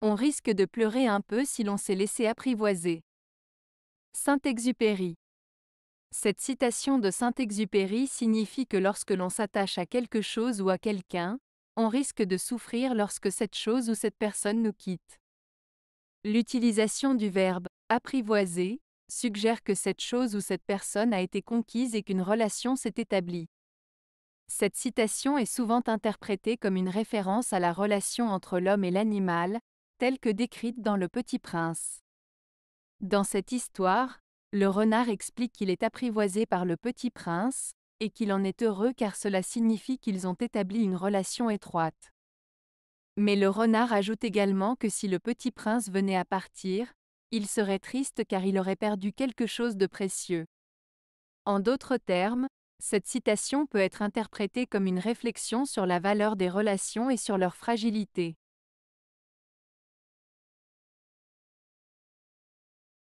On risque de pleurer un peu si l'on s'est laissé apprivoiser. Saint-Exupéry Cette citation de Saint-Exupéry signifie que lorsque l'on s'attache à quelque chose ou à quelqu'un, on risque de souffrir lorsque cette chose ou cette personne nous quitte. L'utilisation du verbe apprivoiser suggère que cette chose ou cette personne a été conquise et qu'une relation s'est établie. Cette citation est souvent interprétée comme une référence à la relation entre l'homme et l'animal, telle que décrite dans Le Petit Prince. Dans cette histoire, le renard explique qu'il est apprivoisé par le Petit Prince, et qu'il en est heureux car cela signifie qu'ils ont établi une relation étroite. Mais le renard ajoute également que si le Petit Prince venait à partir, il serait triste car il aurait perdu quelque chose de précieux. En d'autres termes, cette citation peut être interprétée comme une réflexion sur la valeur des relations et sur leur fragilité.